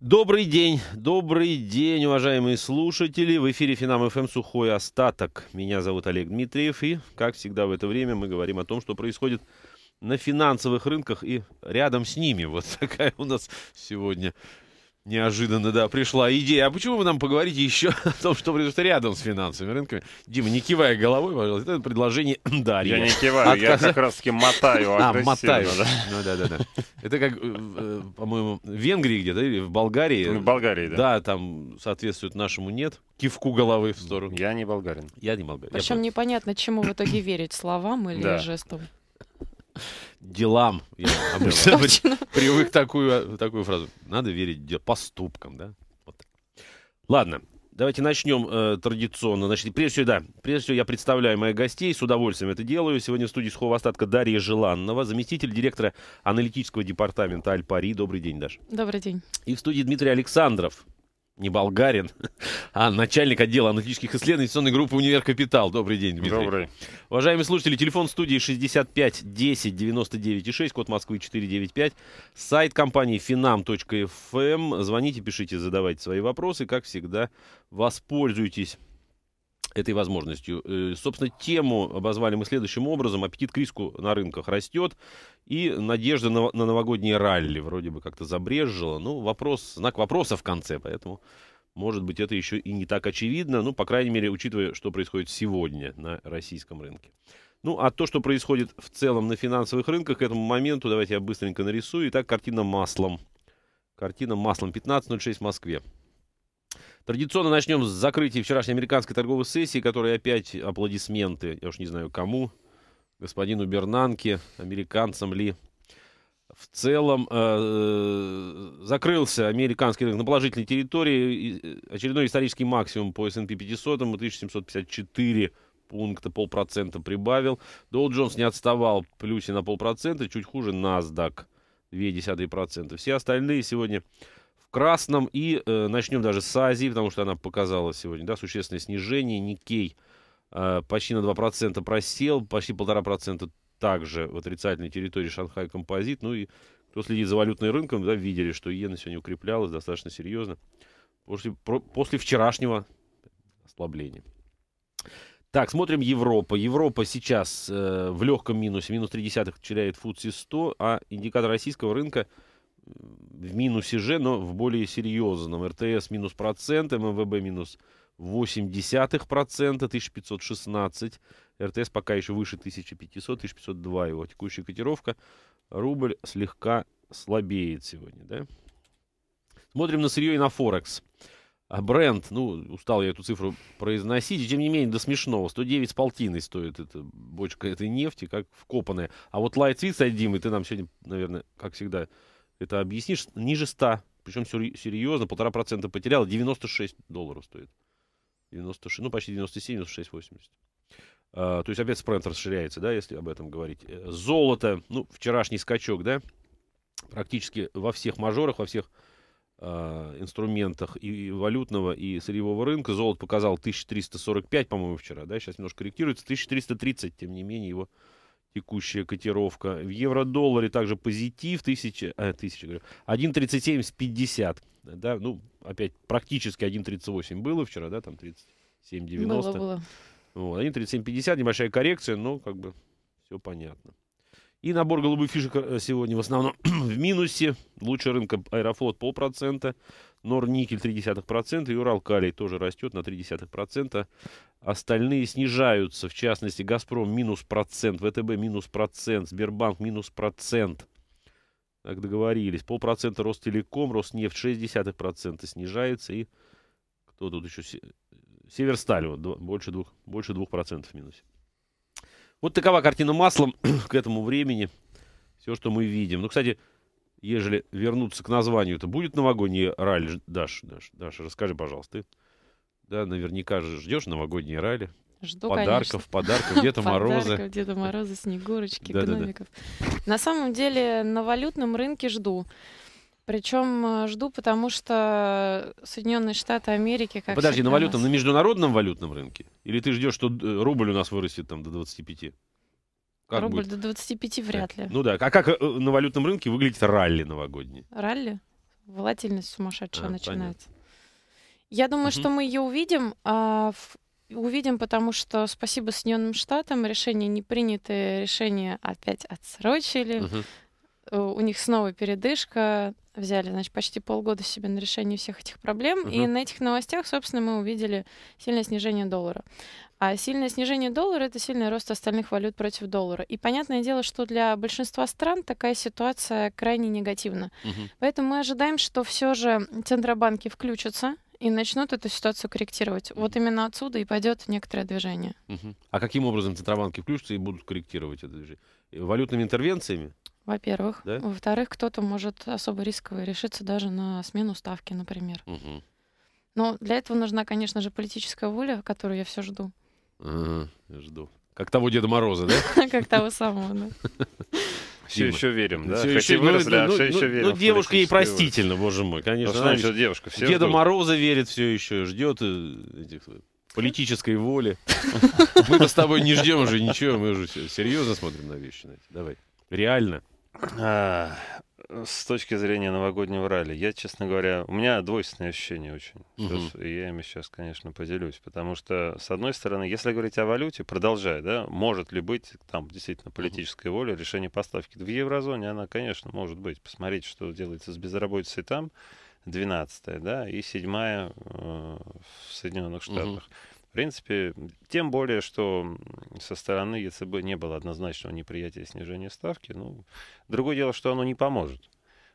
Добрый день, добрый день, уважаемые слушатели. В эфире Финам ФМ «Сухой остаток». Меня зовут Олег Дмитриев. И, как всегда в это время, мы говорим о том, что происходит на финансовых рынках и рядом с ними. Вот такая у нас сегодня Неожиданно, да, пришла идея. А почему вы нам поговорите еще о том, что произошло рядом с финансовыми рынками? Дима, не кивая головой, пожалуйста, это предложение Дарьи. Я не киваю, Отказ... я как раз таки мотаю А, мотаю, да. Ну да, да, да. Это как, э, э, по-моему, в Венгрии где-то или в Болгарии. В Болгарии, да. Да, там соответствует нашему «нет» кивку головы в сторону. Я не болгарин. Я не болгарин. Причем непонятно, чему в итоге верить, словам или да. жестам делам. Я привык такую, такую фразу. Надо верить поступкам, да? Вот. Ладно, Давайте начнем э, традиционно. Значит, прежде всего, да, прежде всего я представляю моих гостей, с удовольствием это делаю. Сегодня в студии сухого остатка Дарья Желанного, заместитель директора аналитического департамента Аль-Пари. Добрый день, Даша. Добрый день. И в студии Дмитрий Александров, не болгарин, а начальник отдела аналитических исследований сонной группы «Универ Капитал». Добрый день, Дмитрий. Добрый. Уважаемые слушатели, телефон студии 65 10 99 6, код Москвы 495, сайт компании finam.fm. Эм. Звоните, пишите, задавайте свои вопросы. Как всегда, воспользуйтесь этой возможностью. Э, собственно, тему обозвали мы следующим образом. Аппетит к риску на рынках растет, и надежда на, новогодние ралли вроде бы как-то забрежжила. Ну, вопрос, знак вопроса в конце, поэтому, может быть, это еще и не так очевидно, ну, по крайней мере, учитывая, что происходит сегодня на российском рынке. Ну, а то, что происходит в целом на финансовых рынках, к этому моменту давайте я быстренько нарисую. Итак, картина маслом. Картина маслом 15.06 в Москве. Традиционно начнем с закрытия вчерашней американской торговой сессии, которая опять аплодисменты, я уж не знаю кому, господину Бернанке, американцам ли. В целом э, э, закрылся американский рынок на положительной территории. Э, очередной исторический максимум по S&P 500 1754 пункта, полпроцента прибавил. Доу Джонс не отставал в плюсе на полпроцента, чуть хуже NASDAQ 0,2%. Все остальные сегодня в красном. И э, начнем даже с Азии, потому что она показала сегодня да, существенное снижение. Никей э, почти на 2% просел, почти 1,5% также в отрицательной территории Шанхай Композит. Ну и кто следит за валютным рынком, да, видели, что иена сегодня укреплялась достаточно серьезно после, про, после вчерашнего ослабления. Так, смотрим Европа. Европа сейчас э, в легком минусе, минус 3 теряет фудси 100, а индикатор российского рынка – в минусе же, но в более серьезном. РТС минус процент, МВБ минус 0,8%, 1516. РТС пока еще выше 1500, 1502 его текущая котировка. Рубль слегка слабеет сегодня, да? Смотрим на сырье и на Форекс. А бренд, ну, устал я эту цифру произносить, тем не менее, до смешного. 109 с полтиной стоит эта бочка этой нефти, как вкопанная. А вот Lightweight, Дим, и ты нам сегодня, наверное, как всегда, это объяснишь, ниже 100, причем серьезно, полтора процента потерял, 96 долларов стоит. 96, ну, почти 97, 96, 80. А, то есть опять спренд расширяется, да, если об этом говорить. Э, золото, ну, вчерашний скачок, да, практически во всех мажорах, во всех а, инструментах и валютного, и сырьевого рынка. Золото показал 1345, по-моему, вчера, да, сейчас немножко корректируется. 1330, тем не менее, его текущая котировка. В евро-долларе также позитив, 1000, э, 1000 говорю, 1.37 Да, ну, опять практически 1.38 было вчера, да, там 37.90. Было, было. Вот, 1.37.50, небольшая коррекция, но как бы все понятно. И набор голубых фишек э, сегодня в основном в минусе. Лучше рынка Аэрофлот полпроцента, Норникель 0,3% и Урал-Калий тоже растет на 0,3%. Остальные снижаются, в частности, Газпром минус процент, ВТБ минус процент, Сбербанк минус процент. Так договорились. Полпроцента Ростелеком, Роснефть 0,6% снижается и кто тут еще? Северсталь, вот, больше 2%, больше 2 в минусе. Вот такова картина маслом к этому времени. Все, что мы видим. Ну, кстати, ежели вернуться к названию, это будет новогодний ралли? Даш, Даш, Даша, расскажи, пожалуйста, ты да, наверняка же ждешь новогодние ралли. Жду, Подарков, конечно. подарков, Деда Морозы, Подарков, Деда Морозы Снегурочки, экономиков. На самом деле на валютном рынке жду. Причем э, жду, потому что Соединенные Штаты Америки... Как Подожди, на валютном, на международном валютном рынке? Или ты ждешь, что э, рубль у нас вырастет там до 25? Как рубль будет? до 25 вряд так. ли. Ну да, а как э, на валютном рынке выглядит ралли новогодний? Ралли? Волатильность сумасшедшая а, начинается. Понятно. Я думаю, угу. что мы ее увидим. А, в, увидим, потому что спасибо Соединенным Штатам решение не принятое, решение опять отсрочили. Угу. Э, у них снова передышка. Взяли, значит, почти полгода себе на решение всех этих проблем. Угу. И на этих новостях, собственно, мы увидели сильное снижение доллара. А сильное снижение доллара — это сильный рост остальных валют против доллара. И понятное дело, что для большинства стран такая ситуация крайне негативна. Угу. Поэтому мы ожидаем, что все же центробанки включатся и начнут эту ситуацию корректировать. Вот именно отсюда и пойдет некоторое движение. Угу. А каким образом центробанки включатся и будут корректировать это движение? Валютными интервенциями? во-первых. Да? Во-вторых, кто-то может особо рисковый решиться даже на смену ставки, например. Угу. Но для этого нужна, конечно же, политическая воля, которую я все жду. Ага, жду. Как того Деда Мороза, да? Как того самого, да. Все еще верим, да? Все еще, верим. А ну, ну, ну девушка ей простительно, боже мой, конечно. Что девушка? Деда Мороза верит все еще, ждет э, этих э, политической воли. Мы-то с тобой не ждем уже ничего, мы уже серьезно смотрим на вещи. Давай, реально. А, с точки зрения новогоднего ралли, я, честно говоря, у меня двойственное ощущение очень. Сейчас, И я ими сейчас, конечно, поделюсь. Потому что, с одной стороны, если говорить о валюте, продолжая, да, может ли быть там действительно политическая угу. воля, решение поставки. В еврозоне она, конечно, может быть. Посмотрите, что делается с безработицей там, 12 да, и 7 э, в Соединенных Штатах. Угу принципе, тем более, что со стороны ЕЦБ не было однозначного неприятия снижения ставки. Ну, другое дело, что оно не поможет.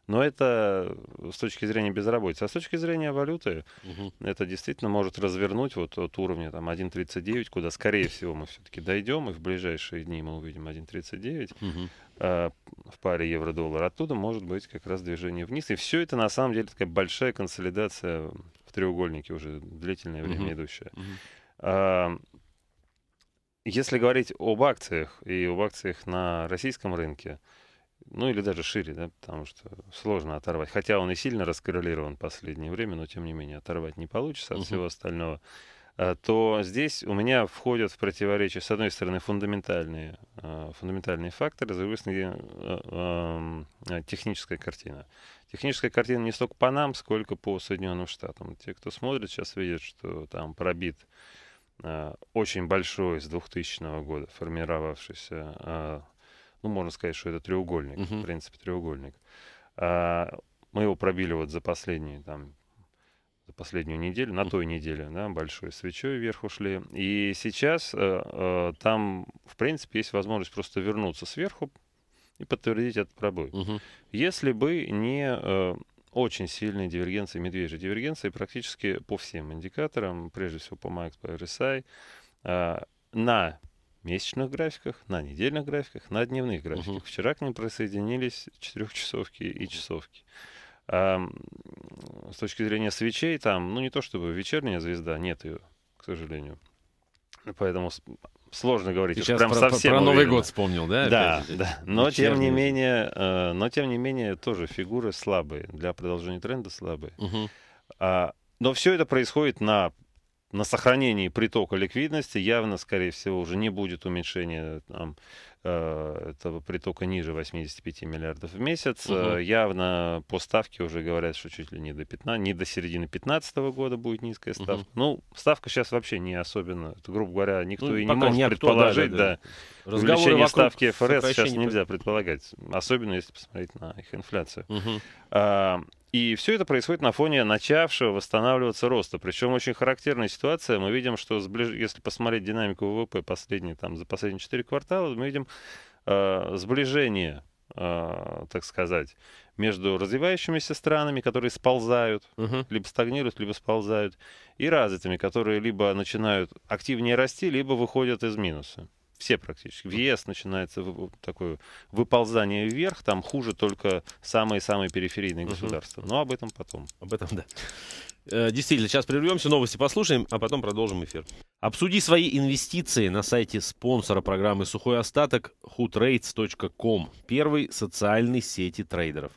Но это с точки зрения безработицы. А с точки зрения валюты, угу. это действительно может развернуть вот от уровня там, 1.39, куда, скорее всего, мы все-таки дойдем, и в ближайшие дни мы увидим 1.39 угу. э, в паре евро-доллар. Оттуда может быть как раз движение вниз. И все это, на самом деле, такая большая консолидация в треугольнике уже длительное время угу. идущая. Угу. Эм, если говорить об акциях и об акциях на российском рынке, ну или даже шире, да, потому что сложно оторвать. Хотя он и сильно раскоррелирован в последнее время, но тем не менее оторвать не получится от угу. всего остального. Э, то здесь у меня входят в противоречие, с одной стороны, фундаментальные, э, фундаментальные факторы, с другой стороны, э, эм, техническая картина. Техническая картина не столько по нам, сколько по Соединенным Штатам. Те, кто смотрит, сейчас видят, что там пробит Э, очень большой с 2000 года формировавшийся, э, ну, можно сказать, что это треугольник, uh-huh. в принципе, треугольник. Э, мы его пробили вот за последние, там, за последнюю неделю, на той неделе, да, большой свечой вверх ушли. И сейчас там, в принципе, есть возможность просто вернуться сверху и подтвердить этот пробой. Угу. Если бы не очень сильные дивергенции медвежьей дивергенции практически по всем индикаторам, прежде всего по MAX, по RSI, а, на месячных графиках, на недельных графиках, на дневных графиках. Угу. Вчера к ним присоединились четырехчасовки и часовки. А, с точки зрения свечей, там, ну не то чтобы вечерняя звезда, нет ее, к сожалению. Поэтому сложно говорить. Сейчас прям про, совсем про, про Новый год вспомнил, да? Да, да. Но Вечерний. тем не менее, э, но тем не менее тоже фигуры слабые для продолжения тренда слабые. Угу. А, но все это происходит на на сохранении притока ликвидности явно, скорее всего, уже не будет уменьшения там, э, этого притока ниже 85 миллиардов в месяц. Угу. Явно по ставке уже говорят, что чуть ли не до 15, не до середины 2015 года будет низкая ставка. Угу. Ну, ставка сейчас вообще не особенно, это, грубо говоря, никто ну, и не может не предположить. Да, да. да. Увеличение ставки ФРС сейчас нельзя предполагать, особенно если посмотреть на их инфляцию. Угу. И все это происходит на фоне начавшего восстанавливаться роста. Причем очень характерная ситуация. Мы видим, что сближ... если посмотреть динамику ВВП последние, там, за последние 4 квартала, мы видим э, сближение, э, так сказать, между развивающимися странами, которые сползают, угу. либо стагнируют, либо сползают, и развитыми, которые либо начинают активнее расти, либо выходят из минуса все практически. В ЕС начинается такое выползание вверх, там хуже только самые-самые периферийные угу. государства. Но об этом потом. Об этом, да. Э, действительно, сейчас прервемся, новости послушаем, а потом продолжим эфир. Обсуди свои инвестиции на сайте спонсора программы «Сухой остаток» hotrates.com, первой социальной сети трейдеров.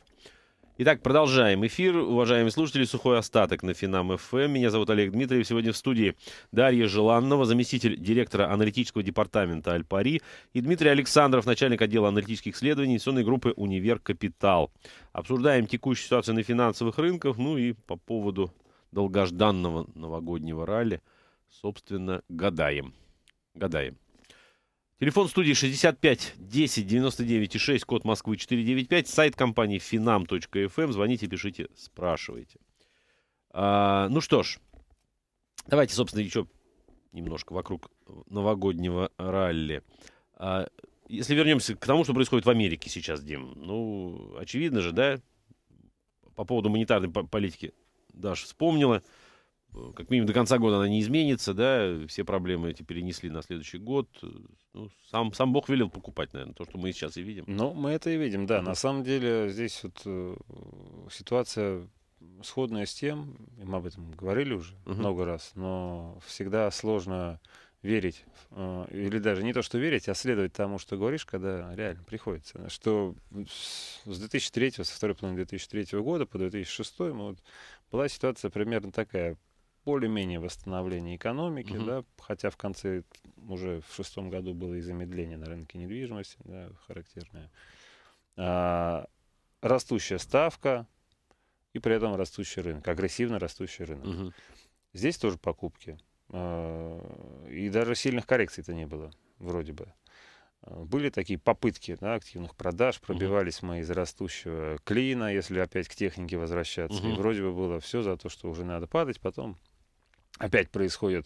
Итак, продолжаем эфир. Уважаемые слушатели, сухой остаток на Финам ФМ. Эм. Меня зовут Олег Дмитриев. Сегодня в студии Дарья Желанного, заместитель директора аналитического департамента Альпари, и Дмитрий Александров, начальник отдела аналитических исследований инвестиционной группы «Универ Капитал». Обсуждаем текущую ситуацию на финансовых рынках, ну и по поводу долгожданного новогоднего ралли, собственно, гадаем. Гадаем. Телефон студии 65 10 99 6, код Москвы 495, сайт компании finam.fm. Эм. Звоните, пишите, спрашивайте. А, ну что ж, давайте, собственно, еще немножко вокруг новогоднего ралли. А, если вернемся к тому, что происходит в Америке сейчас, Дим, ну, очевидно же, да, по поводу монетарной политики Даша вспомнила. Э, как минимум до конца года она не изменится, да, все проблемы эти перенесли на следующий год. Ну, сам, сам Бог велел покупать, наверное, то, что мы сейчас и видим. Ну, мы это и видим, да. На самом деле здесь вот э, ситуация сходная с тем, мы об этом говорили уже mm-hmm. много раз, но всегда сложно верить, э, или даже не то, что верить, а следовать тому, что говоришь, когда реально приходится. Что с 2003, со второй половины 2003 года по 2006 ну, вот, была ситуация примерно такая более-менее восстановление экономики, угу. да, хотя в конце уже в шестом году было и замедление на рынке недвижимости, да, характерное. А, растущая ставка и при этом растущий рынок, агрессивно растущий рынок. Угу. Здесь тоже покупки. А, и даже сильных коррекций-то не было, вроде бы. А, были такие попытки да, активных продаж, пробивались угу. мы из растущего клина, если опять к технике возвращаться. Угу. И вроде бы было все за то, что уже надо падать, потом опять происходит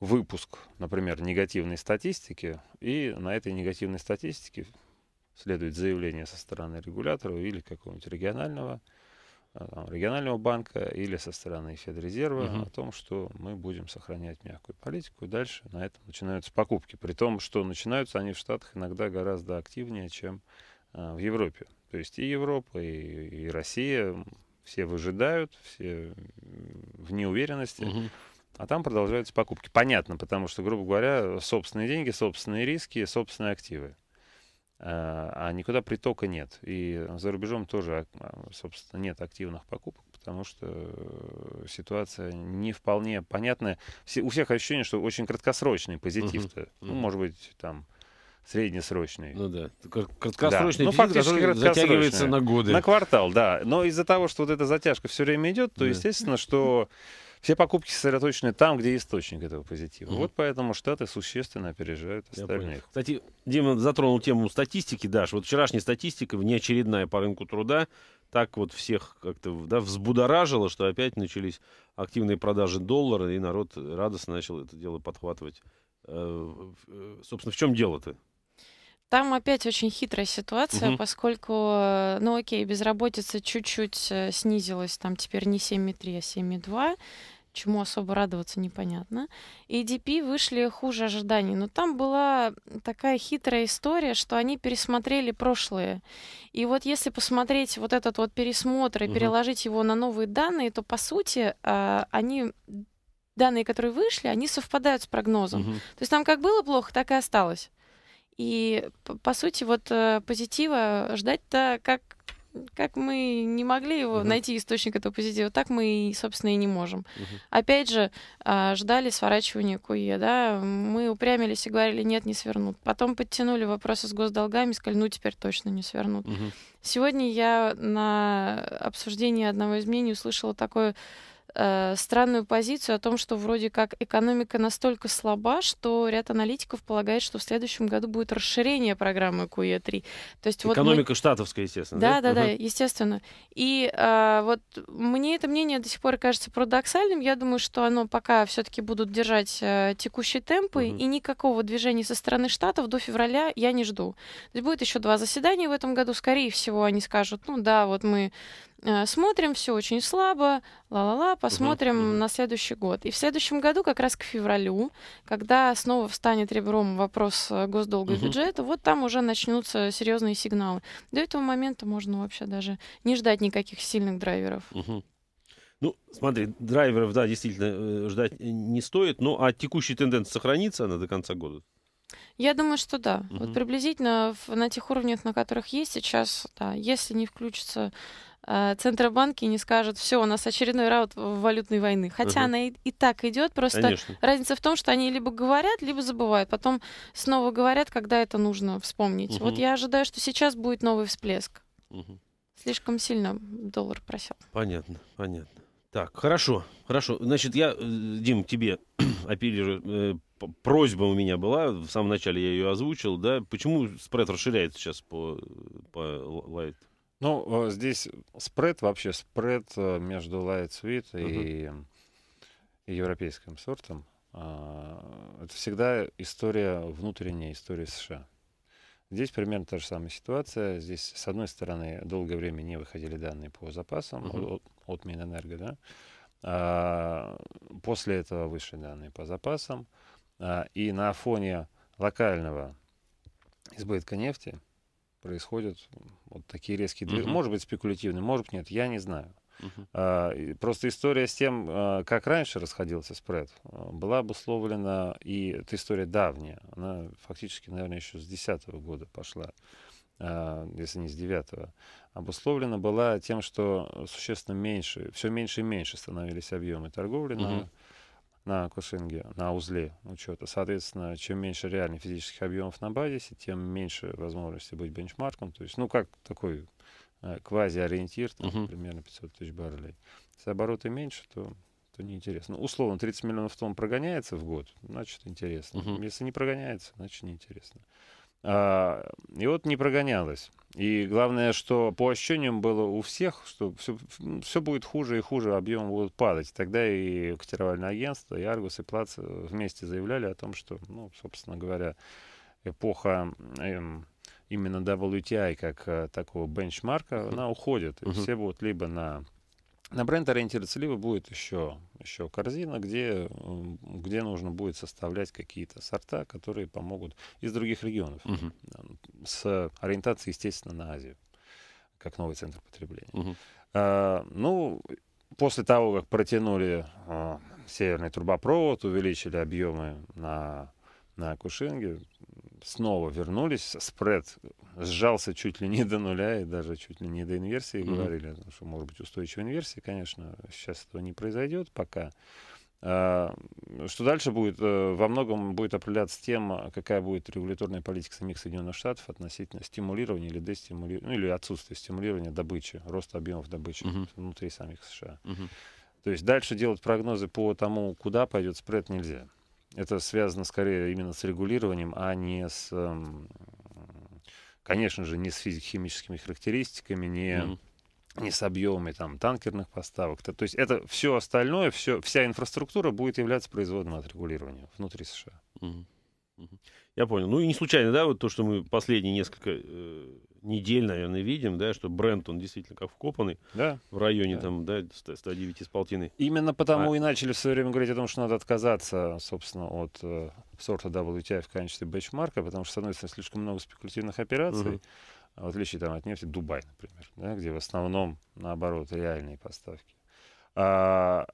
выпуск, например, негативной статистики, и на этой негативной статистике следует заявление со стороны регулятора или какого-нибудь регионального, э, там, регионального банка или со стороны Федрезерва Uh -huh. о том, что мы будем сохранять мягкую политику. дальше на этом начинаются покупки. При том, что начинаются они в Штатах иногда гораздо активнее, чем а, в Европе. То есть и Европа, и, и Россия все выжидают, все в неуверенности. Uh -huh а там продолжаются покупки. Понятно, потому что, грубо говоря, собственные деньги, собственные риски, собственные активы. А, а никуда притока нет. И за рубежом тоже, а, собственно, нет активных покупок, потому что э, ситуация не вполне понятная. Все, у всех ощущение, что очень краткосрочный позитив-то. Uh-huh, Ну, может быть, там среднесрочный. Ну да, краткосрочный да. ну, фактически который затягивается на годы. На квартал, да. Но из-за того, что вот эта затяжка все время идет, то, да. естественно, что все покупки сосредоточены там, где источник этого позитива. mm Вот поэтому Штаты существенно опережают остальных. Кстати, Дима затронул тему статистики, Даш. Вот вчерашняя статистика, внеочередная по рынку труда, так вот всех как-то да, взбудоражило, что опять начались активные продажи доллара, и народ радостно начал это дело подхватывать. Э, собственно, в чем дело-то? Там опять очень хитрая ситуация, угу. поскольку, ну окей, безработица чуть-чуть э, снизилась, там теперь не 7,3, а 7,2 чему особо радоваться непонятно. И DP вышли хуже ожиданий. Но там была такая хитрая история, что они пересмотрели прошлые. И вот если посмотреть вот этот вот пересмотр и угу. переложить его на новые данные, то по сути а, они данные, которые вышли, они совпадают с прогнозом. Угу. То есть там как было плохо, так и осталось. И, по сути, вот э, позитива ждать-то как как мы не могли его uh-huh. найти источник этого позитива, так мы, собственно, и не можем. Uh-huh. Опять же, а, ждали сворачивания КУЕ, да, мы упрямились и говорили, нет, не свернут. Потом подтянули вопросы с госдолгами, сказали, ну, теперь точно не свернут. Uh-huh. Сегодня я на обсуждении одного из мнений услышала такое э, странную позицию о том, что вроде как экономика настолько слаба, что ряд аналитиков полагает, что в следующем году будет расширение программы QE3. То есть экономика мы... штатовская, естественно. Да, да, да, угу. да естественно. И э, вот мне это мнение до сих пор кажется парадоксальным. Я думаю, что оно пока все-таки будут держать э, текущие темпы, угу. и никакого движения со стороны штатов до февраля я не жду. То есть будет еще два заседания в этом году, скорее всего, они скажут, ну да, вот мы Э, смотрим, все очень слабо, ла-ла-ла, посмотрим угу, на следующий год. И в следующем году, как раз к февралю, когда снова встанет ребром вопрос э, госдолга угу. бюджета, вот там уже начнутся серьезные сигналы. До этого момента можно вообще даже не ждать никаких сильных драйверов. Угу. Ну, смотри, драйверов, да, действительно, э, ждать не стоит, но ну, а текущая тенденция сохранится она до конца года? Я думаю, что да. Угу. Вот приблизительно в, на тех уровнях, на которых есть сейчас, да, если не включится Э, центробанки не скажут, все, у нас очередной раунд валютной войны. Хотя uh она и, и так идет, просто Конечно. разница в том, что они либо говорят, либо забывают. Потом снова говорят, когда это нужно вспомнить. uh Вот я ожидаю, что сейчас будет новый всплеск. uh Слишком сильно доллар просел. Понятно, понятно. Так, хорошо, хорошо. Значит, я, э, Дим, тебе апеллирую. Э, просьба у меня была, в самом начале я ее озвучил, да, почему спред расширяется сейчас по, по лайт? Ну, э, здесь спред вообще, спред э, между Light Sweet uh-huh. и, и европейским сортом. А, это всегда история, внутренняя история США. Здесь примерно та же самая ситуация. Здесь, с одной стороны, долгое время не выходили данные по запасам uh-huh. от, от Минэнерго, да. А, после этого вышли данные по запасам. А, и на фоне локального избытка нефти происходят вот такие резкие движения. Угу. Может быть, спекулятивные, может быть, нет, я не знаю. Угу. А, просто история с тем, а, как раньше расходился спред, а, была обусловлена, и эта история давняя, она фактически, наверное, еще с 2010 года пошла, а, если не с 9 обусловлена была тем, что существенно меньше, все меньше и меньше становились объемы торговли угу. на на кушинге, на узле учета. Соответственно, чем меньше реальных физических объемов на базисе, тем меньше возможности быть бенчмарком. То есть, ну, как такой э, квази-ориентир, там, uh-huh. примерно 500 тысяч баррелей. Если обороты меньше, то, то неинтересно. Ну, условно, 30 миллионов тонн прогоняется в год, значит, интересно. Uh-huh. Если не прогоняется, значит, неинтересно. интересно. А, и вот не прогонялось. И главное, что по ощущениям было у всех, что все, все будет хуже и хуже, объемы будут падать. Тогда и катеровальное агентство, и Аргус, и Плац вместе заявляли о том, что, ну, собственно говоря, эпоха эм, именно WTI как э, такого бенчмарка, она уходит. И uh-huh. все будут либо на на бренд ориентированные сливы будет еще, еще корзина, где, где нужно будет составлять какие-то сорта, которые помогут из других регионов. Угу. С ориентацией, естественно, на Азию, как новый центр потребления. Угу. А, ну, после того, как протянули а, северный трубопровод, увеличили объемы на, на Кушинге, снова вернулись, спред сжался чуть ли не до нуля и даже чуть ли не до инверсии. Mm-hmm. Говорили ну, что может быть устойчивая инверсия, конечно, сейчас этого не произойдет пока. А, что дальше будет, э, во многом будет определяться тем, какая будет регуляторная политика самих Соединенных Штатов относительно стимулирования или дестимулирования, ну или отсутствия стимулирования добычи, роста объемов добычи uh-huh. внутри самих США. Uh-huh. То есть дальше делать прогнозы по тому, куда пойдет спред, нельзя это связано скорее именно с регулированием, а не с, эм, конечно же, не с физико-химическими характеристиками, не, mm-hmm. не с объемами там, танкерных поставок. То есть это все остальное, все, вся инфраструктура будет являться производным от регулирования внутри США. Mm-hmm. Я понял. Ну и не случайно, да, вот то, что мы последние несколько э, недель, наверное, видим, да, что бренд, он действительно как вкопанный да. в районе да. там, да, 109 с полтины. Именно потому а... и начали все время говорить о том, что надо отказаться, собственно, от э, сорта WTI в качестве бэчмарка, потому что становится слишком много спекулятивных операций. Угу. В отличие там, от нефти, Дубай, например, да, где в основном, наоборот, реальные поставки. А,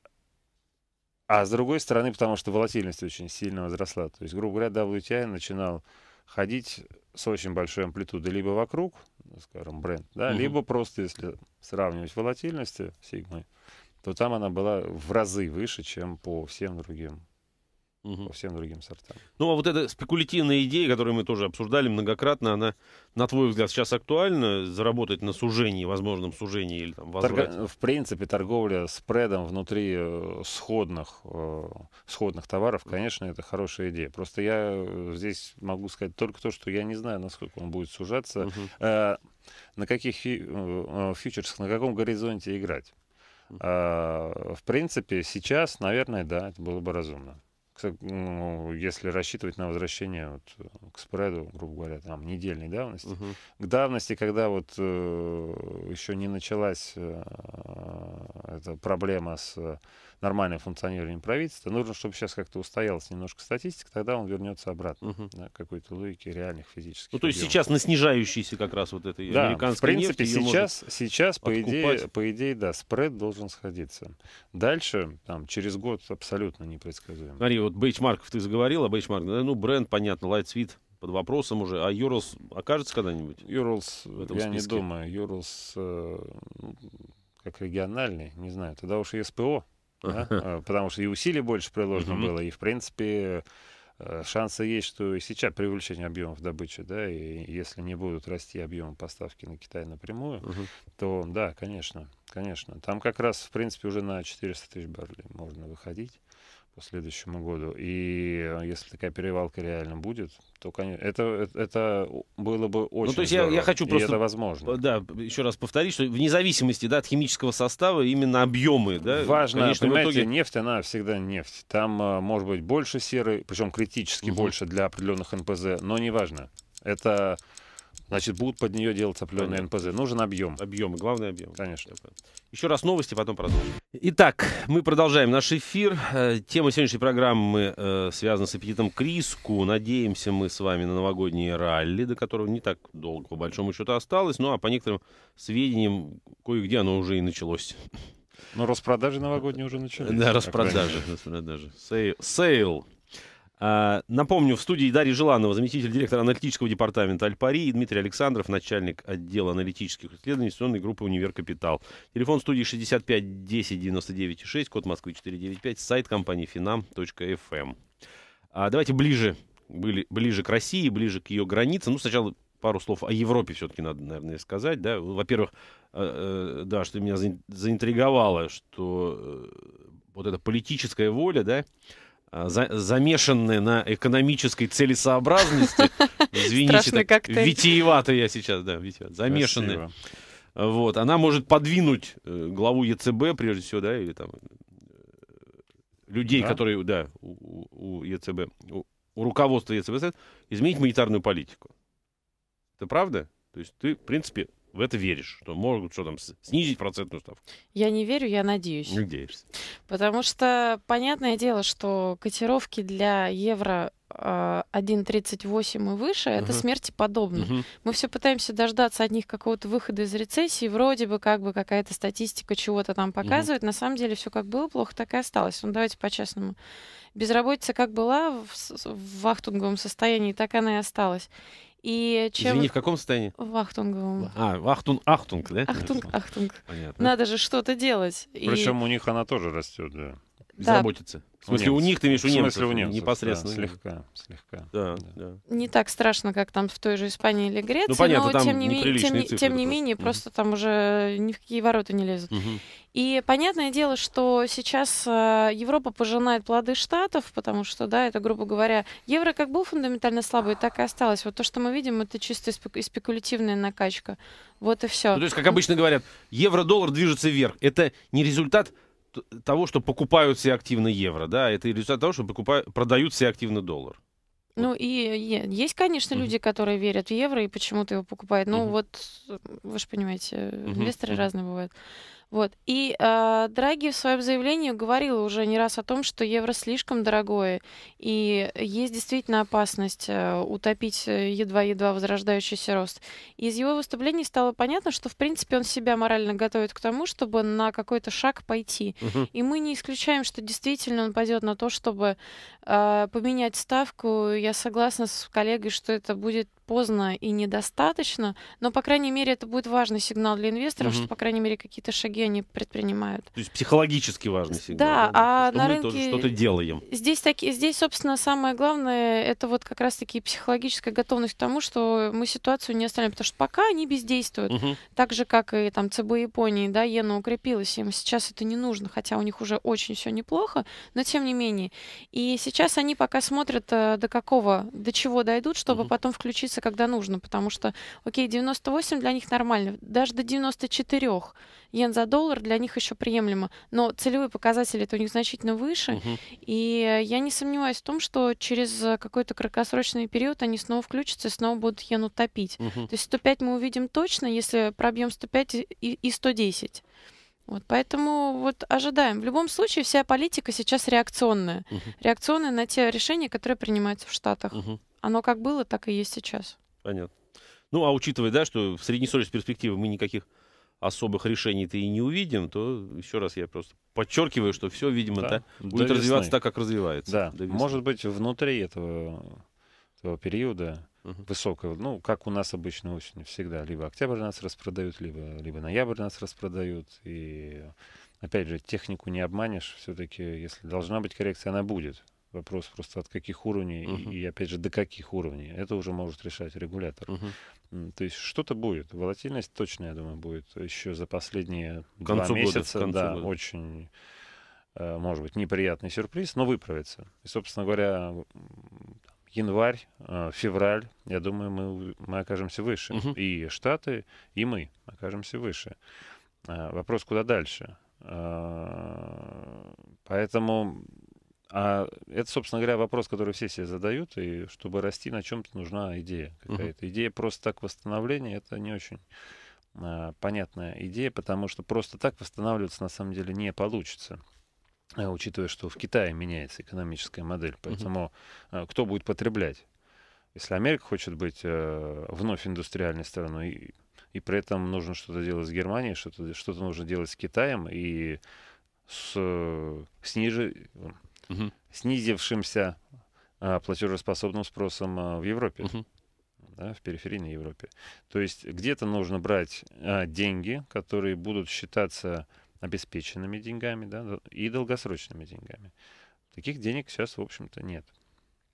а с другой стороны, потому что волатильность очень сильно возросла. То есть, грубо говоря, WTI начинал ходить с очень большой амплитудой либо вокруг, скажем, бренд, да, угу. либо просто, если сравнивать волатильность сигмы, то там она была в разы выше, чем по всем другим угу. по всем другим сортам. Ну, а вот эта спекулятивная идея, которую мы тоже обсуждали многократно, она, на твой взгляд, сейчас актуальна? Заработать на сужении, возможном сужении или там возврате? В принципе, торговля спредом внутри э, сходных, э, сходных товаров, конечно, это хорошая идея. Просто я э, здесь могу сказать только то, что я не знаю, насколько он будет сужаться, угу. э, на каких фью... Э, фьючерсах, на каком горизонте играть. Uh-huh. в принципе, сейчас, наверное, да, это было бы разумно ну, если рассчитывать на возвращение вот э, к спреду, грубо говоря, там недельной давности, угу. к давности, когда вот э, еще не началась э, эта проблема с э, нормальное функционирование правительства. Нужно, чтобы сейчас как-то устоялась немножко статистика, тогда он вернется обратно угу. да, какой-то логике реальных физических. Ну, то есть сейчас на снижающейся как раз вот этой да, американской в принципе, нефти сейчас, сейчас по идее, по идее, да, спред должен сходиться. Дальше, там, через год абсолютно непредсказуемо. Смотри, вот бейчмарков ты заговорил, а бейчмарк, ну, бренд, понятно, Lightsweet, под вопросом уже. А Юрлс окажется когда-нибудь? Юрлс, я списке? не думаю. Юрлс э, ну, как региональный, не знаю. Тогда уж и СПО А, потому что и усилий больше приложено угу. было, и, в принципе, э, шансы есть, что и сейчас при увеличении объемов добычи, да, и если не будут расти объемы поставки на Китай напрямую, угу. то да, конечно, конечно. Там как раз, в принципе, уже на 400 тысяч баррелей можно выходить по следующему году. И э, если такая перевалка реально будет, то конечно, это, э, это было бы очень. Ну, то есть здорово, я, я хочу просто. это возможно. Да, еще раз повторить, что вне зависимости да, от химического состава именно объемы, да. Важно, конечно, понимаете, итоге... нефть она всегда нефть. Там э, может быть больше серы, причем критически угу. больше для определенных НПЗ, но неважно. Это Значит, будут под нее делать определенные НПЗ. Нужен объем. Объем, главный объем. Конечно. Еще раз новости, потом продолжим. Итак, мы продолжаем наш эфир. Э, тема сегодняшней программы э, связана с аппетитом к риску. Надеемся мы с вами на новогодние ралли, до которого не так долго, по большому счету, осталось. Ну, а по некоторым сведениям, кое-где оно уже и началось. Но распродажи новогодние уже начались. Да, распродажи. распродажи. Сейл. А, напомню, в студии Дарья Желанова, заместитель директора аналитического департамента Альпари, и Дмитрий Александров, начальник отдела аналитических исследований инвестиционной группы «Универ Капитал». Телефон студии 65 10 99 6, код Москвы 495, сайт компании finam.fm. Эм». А, давайте ближе, были, ближе к России, ближе к ее границам. Ну, сначала пару слов о Европе все-таки надо, наверное, сказать. Да? Во-первых, э, э, да, что меня заинтриговало, что э, вот эта политическая воля, да, а, за, замешанные на экономической целесообразности. Извините, так, коктейль. витиевато я сейчас, да, витиевато, замешанные. Вот, она может подвинуть э, главу ЕЦБ, прежде всего, да, или там э, людей, да? которые, да, у, у ЕЦБ, у, у руководства ЕЦБ, изменить монетарную политику. Это правда? То есть ты, в принципе, в это веришь, что могут что там снизить процентную ставку? Я не верю, я надеюсь. Надеешься. Потому что понятное дело, что котировки для евро 1,38 а, и выше, uh-huh. это смерти подобно. Uh-huh. Мы все пытаемся дождаться от них какого-то выхода из рецессии, вроде бы как бы какая-то статистика чего-то там показывает, uh-huh. на самом деле все как было плохо, так и осталось. Ну давайте по-честному. Безработица как была в, в вахтунговом состоянии, так она и осталась. И чем... Извини, в каком состоянии? В вахтунговом. А, вахтун, ахтунг, да? Ахтунг, ахтунг. Понятно. Надо же что-то делать. Причем и... у них она тоже растет, да заботиться. В смысле, у, них ты имеешь у немцев, у немцев непосредственно. Да, слегка, слегка. Да, да. Да. Не так страшно, как там в той же Испании или Греции, ну, понятно, но тем не, ми- тем, цифры, тем не менее, угу. просто там уже ни в какие ворота не лезут. Угу. И понятное дело, что сейчас э, Европа пожинает плоды Штатов, потому что, да, это, грубо говоря, евро как был фундаментально слабый, так и осталось. Вот то, что мы видим, это чисто спек- спекулятивная накачка. Вот и все. Ну, то есть, как обычно говорят, евро-доллар движется вверх. Это не результат того, что покупают все активно евро, да, это результат того, что покупают, продают все активно доллар. Ну и есть, конечно, mm-hmm. люди, которые верят в евро и почему-то его покупают. Ну mm-hmm. вот, вы же понимаете, инвесторы mm-hmm. разные бывают. Вот. И э, Драги в своем заявлении говорил уже не раз о том, что евро слишком дорогое, и есть действительно опасность э, утопить э, едва-едва возрождающийся рост. Из его выступлений стало понятно, что, в принципе, он себя морально готовит к тому, чтобы на какой-то шаг пойти. Угу. И мы не исключаем, что действительно он пойдет на то, чтобы э, поменять ставку. Я согласна с коллегой, что это будет поздно и недостаточно, но, по крайней мере, это будет важный сигнал для инвесторов, угу. что, по крайней мере, какие-то шаги шаги они предпринимают. То есть психологически важный сигнал. Да, да? а что на мы рынке... тоже что-то делаем. Здесь, таки... Здесь, собственно, самое главное, это вот как раз-таки психологическая готовность к тому, что мы ситуацию не оставляем, потому что пока они бездействуют. Угу. Так же, как и там ЦБ Японии, да, иена укрепилась, им сейчас это не нужно, хотя у них уже очень все неплохо, но тем не менее. И сейчас они пока смотрят, э, до какого, до чего дойдут, чтобы угу. потом включиться, когда нужно, потому что, окей, 98 для них нормально, даже до 94 йен за доллар для них еще приемлемо. Но целевые показатели это у них значительно выше. Uh-huh. И я не сомневаюсь в том, что через э, какой-то краткосрочный период они снова включатся и снова будут иену топить. Uh-huh. То есть 105 мы увидим точно, если пробьем 105 и, 110. Вот, поэтому вот ожидаем. В любом случае вся политика сейчас реакционная. Uh-huh. Реакционная на те решения, которые принимаются в Штатах. Угу. Оно как было, так и есть сейчас. Понятно. Ну, а учитывая, да, что в среднесрочной перспективе мы никаких особых решений-то и не увидим, то еще раз я просто подчеркиваю, что все, видимо, да. будет развиваться так, как развивается. Да. Может быть, внутри этого, этого периода угу. высокого, ну, как у нас обычно осенью всегда, либо октябрь нас распродают, либо, либо ноябрь нас распродают, и опять же, технику не обманешь, все-таки, если должна быть коррекция, она будет. Вопрос просто от каких уровней uh-huh. и, опять же, до каких уровней. Это уже может решать регулятор. Uh-huh. То есть что-то будет. Волатильность точно, я думаю, будет еще за последние два месяца. Года, да, года. очень э, может быть, неприятный сюрприз, но выправится. И, собственно говоря, январь, э, февраль, я думаю, мы, мы окажемся выше. Угу. И Штаты, и мы окажемся выше. Э, вопрос, куда дальше? Поэтому а это, собственно говоря, вопрос, который все себе задают, и чтобы расти, на чем-то нужна идея какая-то. uh Идея просто так восстановления, это не очень а, понятная идея, потому что просто так восстанавливаться на самом деле не получится а, учитывая, что в Китае меняется экономическая модель. Поэтому uh-huh. кто будет потреблять? Если Америка хочет быть э, вновь индустриальной страной, и, и при этом нужно что-то делать с Германией, что-то, что нужно делать с Китаем и с, ниже угу. снизившимся а, платежеспособным спросом а, в Европе. Угу да, в периферийной Европе. То есть где-то нужно брать а, деньги, которые будут считаться обеспеченными деньгами да, и долгосрочными деньгами. Таких денег сейчас, в общем-то, нет.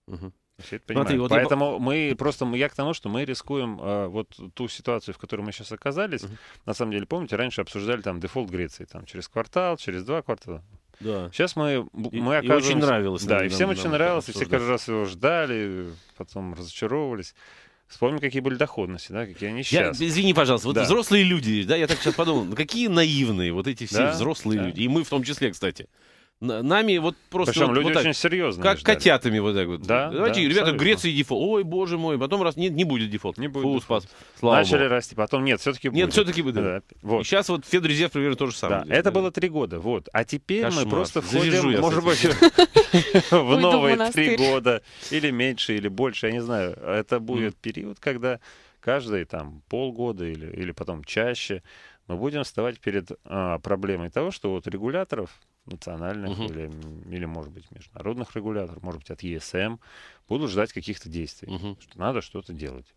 Угу. это Смотри, ну, вот Поэтому я... мы просто я к тому, что мы рискуем а, вот ту ситуацию, в которой мы сейчас оказались. Угу. На самом деле, помните, раньше обсуждали там дефолт Греции, там через квартал, через два квартала. Да. Сейчас мы, мы и, оказываемся... И очень нравилось. Да, и всем нам, очень нам нравилось, и все каждый раз его ждали, потом разочаровывались. вспомни какие были доходности, да, какие они сейчас. Я, извини, пожалуйста, вот да. взрослые люди, да, я так сейчас подумал, ну какие наивные вот эти все взрослые люди, и мы в том числе, кстати. Нами вот просто... Причем вот, люди вот так, очень серьезно. Как ждали. котятами вот так вот. Да, Давайте, да, ребята, Греция дефолт. Ой, боже мой. Потом раз, нет, не будет дефолт. Не будет Фу, дефолт. Спас. Слава Начали Богу. расти, потом нет, все-таки будет. Нет, все-таки будет. Да, вот. И сейчас вот Федрезерв примерно то же самое. Да, здесь, это да. было три года, вот. А теперь Кошмар. мы просто входим, может быть, в новые три года. Или меньше, или больше, я не знаю. Это будет период, когда каждые там полгода или, или потом чаще мы будем вставать перед а, проблемой того, что вот регуляторов национальных угу. или, или, может быть, международных регуляторов, может быть, от ЕСМ, будут ждать каких-то действий, угу. что надо что-то делать.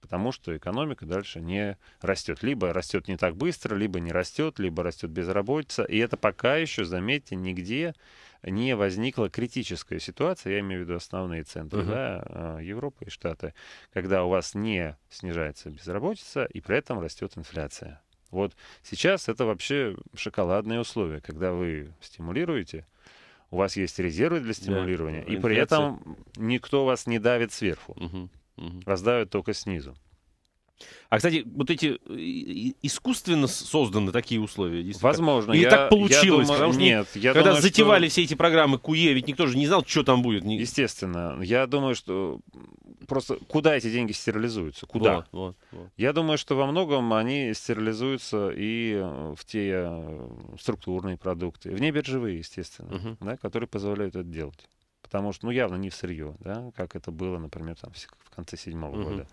Потому что экономика дальше не растет. Либо растет не так быстро, либо не растет, либо растет безработица. И это пока еще, заметьте, нигде не возникла критическая ситуация, я имею в виду основные центры угу. да, а, Европы и Штаты, когда у вас не снижается безработица и при этом растет инфляция. Вот сейчас это вообще шоколадные условия, когда вы стимулируете, у вас есть резервы для стимулирования, да, и инфляция. при этом никто вас не давит сверху, угу, угу. вас давят только снизу. А, кстати, вот эти э, искусственно созданы такие условия? Возможно. и так получилось? Я думаю, что нет, я когда думаю, затевали что... все эти программы КУЕ, ведь никто же не знал, что там будет. Естественно. Я думаю, что просто куда эти деньги стерилизуются? Куда? Вот, вот, вот. Я думаю, что во многом они стерилизуются и э, в те э, структурные продукты, вне биржевые, естественно, угу. да, которые позволяют это делать. Потому что, ну, явно не в сырье, да, как это было, например, там, в конце седьмого угу. года.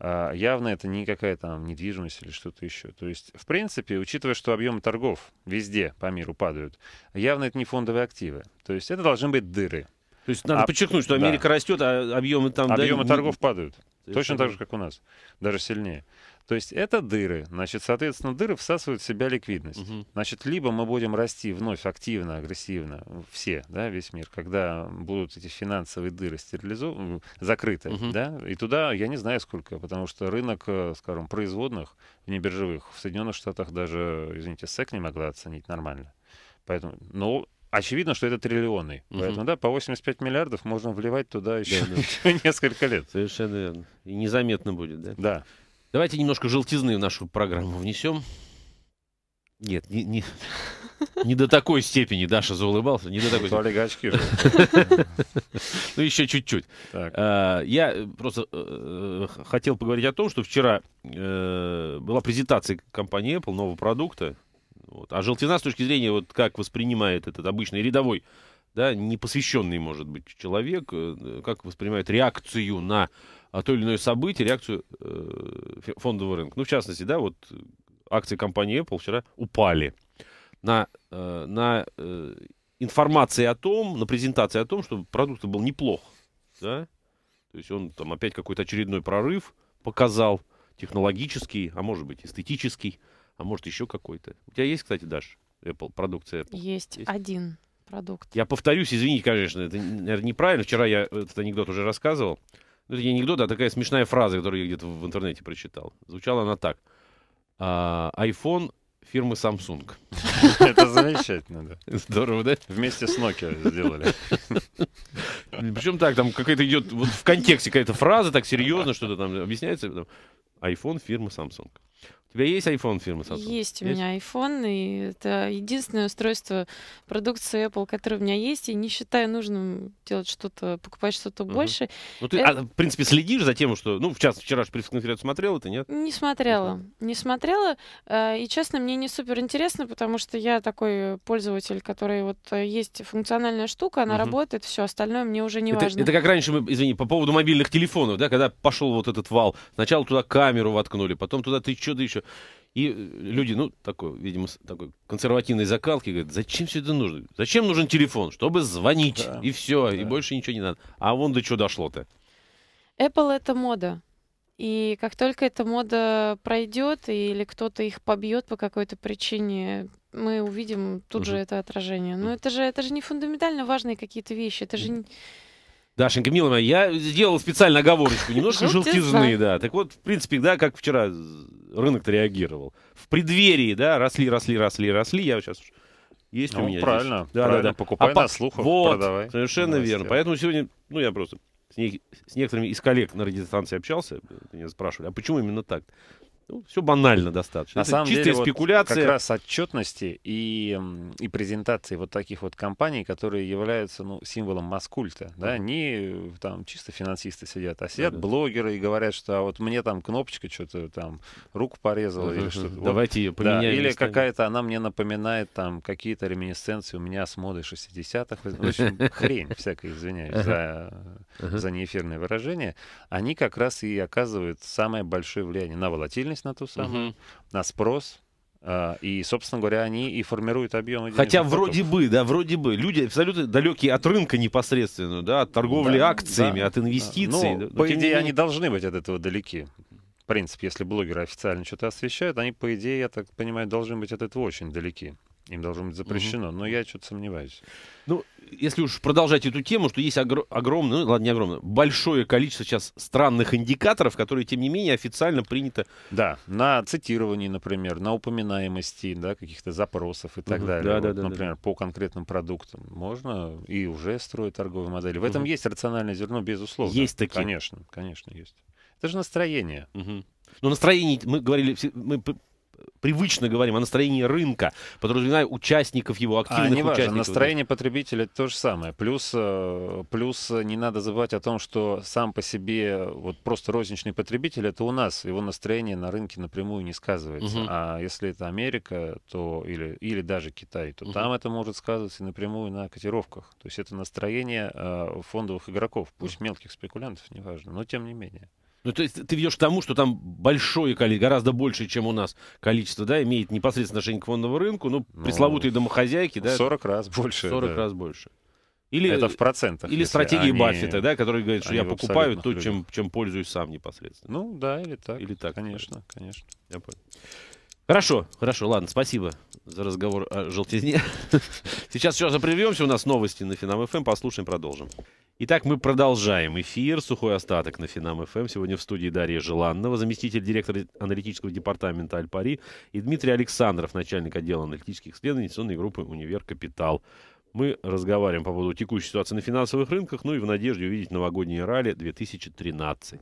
А, явно это не какая там недвижимость или что-то еще. То есть, в принципе, учитывая, что объемы торгов везде по миру падают, явно это не фондовые активы. То есть это должны быть дыры. То есть надо а, подчеркнуть, что Америка а да. растет, а объемы там... Объемы да, торгов падают. Это Точно так же, как у нас. Даже сильнее. То есть это дыры. Значит, соответственно, дыры всасывают в себя ликвидность. Угу. Значит, либо мы будем расти вновь активно, агрессивно, все, да, весь мир, когда будут эти финансовые дыры стерилизованы, закрыты, угу. да, и туда я не знаю сколько, потому что рынок, э, скажем, производных, внебиржевых, в Соединенных Штатах даже, извините, СЭК не могла оценить нормально. Поэтому, но очевидно, что это триллионы. Угу. Поэтому, да, по 85 миллиардов можно вливать туда еще да, да. несколько лет. Совершенно верно. И незаметно будет, да? Да. Давайте немножко желтизны в нашу программу внесем. Нет, не, не, не до такой степени Даша заулыбался, не до такой степени. Олигачки же. Ну, еще чуть-чуть. А, я э, просто э, э, хотел поговорить о том, что вчера была презентация компании Apple нового продукта, вот. А желтизна с точки зрения, вот как воспринимает этот обычный рядовой, да, непосвященный, может быть, человек, э, как воспринимает реакцию на а, то или иное событие, реакцию э, фондового рынка. Ну, в частности, да, вот акции компании Apple вчера упали на, э, на э, информации о том, на презентации о том, что продукт был неплох, да, то есть он там опять какой-то очередной прорыв показал, технологический, а может быть эстетический а может еще какой-то. У тебя есть, кстати, Даш, Apple, продукция Apple? Есть, есть? один продукт. Я повторюсь, извините, конечно, это, наверное, неправильно. Вчера я этот анекдот уже рассказывал. Ну, это не анекдот, а такая смешная фраза, которую я где-то в интернете прочитал. Звучала она так. А, iPhone фирмы Samsung. Это замечательно, да. Здорово, да? Вместе с Nokia сделали. Причем так, там какая-то идет вот в контексте какая-то фраза, так серьезно что-то там объясняется. iPhone фирмы Samsung тебя есть iPhone фирмы Samsung? Есть у есть? меня iPhone, и это единственное устройство продукции Apple, которое у меня есть, и не считаю нужным делать что-то, покупать что-то угу. больше. Ну ты, это... а, в принципе, следишь за тем, что, ну, в час вчера же пресс-конференцию смотрела, ты нет? Не смотрела, не смотрела, э, и, честно, мне не супер интересно, потому что я такой пользователь, который вот э, есть функциональная штука, она угу. работает, все остальное мне уже не это, важно. Это как раньше, мы, извини, по поводу мобильных телефонов, да, когда пошел вот этот вал, сначала туда камеру воткнули, потом туда ты что-то еще. И э, люди, ну, такой, видимо, такой консервативной закалки, говорят, зачем все это нужно? Зачем нужен телефон? Чтобы звонить, да. и все, да. и больше ничего не надо. А вон до чего дошло-то. Apple — это мода. И как только эта мода пройдет, или кто-то их побьет по какой-то причине, мы увидим тут угу. же это отражение. Но это же, это же не фундаментально важные какие-то вещи. Это же не Дашенька, милая моя, я сделал специально оговорочку, немножко желтизны, да. Так вот, в принципе, да, как вчера рынок-то реагировал. В преддверии, да, росли, росли, росли, росли. Я сейчас есть ну, у меня правильно, здесь. Да, правильно, да, да. покупай а на по... вот, продавай. совершенно Новости. верно. Поэтому сегодня, ну, я просто с, не... с некоторыми из коллег на радиостанции общался, меня спрашивали, а почему именно так? Ну, все банально достаточно. На Это самом чистая деле, спекуляция. Вот как раз отчетности и, и презентации вот таких вот компаний, которые являются ну, символом маскульта. Да? Не э, там чисто финансисты сидят, а сидят да, блогеры и говорят, что а вот мне там кнопочка что-то там руку порезала угу, или что-то. Давайте вот. ее поменяем. Да, или какая-то она мне напоминает там какие-то реминесценции у меня с моды 60-х. В общем, хрень всякая, извиняюсь за, за неэфирное выражение. Они как раз и оказывают самое большое влияние на волатильность волатильность на ту самую, угу. на спрос. А, и, собственно говоря, они и формируют объемы денег. Хотя вроде бы, да, вроде бы. Люди абсолютно далекие от рынка непосредственно, да, от торговли да, акциями, да, от инвестиций. Да. Ну, по идее, менее... они должны быть от этого далеки. В принципе, если блогеры официально что-то освещают, они, по идее, я так понимаю, должны быть от этого очень далеки. Им должно быть запрещено, угу. но я что-то сомневаюсь. Ну, если уж продолжать эту тему, что есть огр- огромное, ну ладно, не огромное, большое количество сейчас странных индикаторов, которые, тем не менее, официально принято. Да, на цитировании, например, на упоминаемости, да, каких-то запросов и так угу, далее. Да, вот, да, да, например, да. по конкретным продуктам можно и уже строить торговые модели. В угу. этом есть рациональное зерно, безусловно. Есть такие. Конечно, конечно, есть. Это же настроение. Угу. Но настроение, мы говорили, мы привычно говорим о настроении рынка, подразумевая участников его, а, активных а, не участников. Важно, настроение потребителя то же самое. Плюс, э, плюс э, не надо забывать о том, что сам по себе э, вот просто розничный потребитель, это у нас, его настроение на рынке напрямую не сказывается. Угу. А если это Америка, то или, или даже Китай, то угу. там это может сказываться напрямую на котировках. То есть это настроение фондовых игроков, пусть мелких спекулянтов, неважно, но тем не менее. Ну, то есть ты ведешь к тому, что там большое количество, гораздо больше, чем у нас количество, да, имеет непосредственно отношение к фондовому рынку, ну, ну пресловутые домохозяйки, да? 40 раз больше. 40 да. раз больше. Или, это в процентах. Или стратегии они, Баффета, да, который говорит, что я покупаю то, чем, чем пользуюсь сам непосредственно. Ну да, или так. Или так. Конечно, конечно. Я понял. Хорошо, хорошо, ладно, спасибо за разговор о желтизне. Сейчас еще раз у нас новости на Финам ФМ, эм, послушаем, продолжим. Итак, мы продолжаем эфир. Сухой остаток на Финам ФМ. Эм. Сегодня в студии Дарья Желанного, заместитель директора аналитического департамента Аль-Пари, и Дмитрий Александров, начальник отдела аналитических исследований инвестиционной группы «Универ Капитал». Мы разговариваем по поводу текущей ситуации на финансовых рынках, ну и в надежде увидеть новогодние ралли 2013.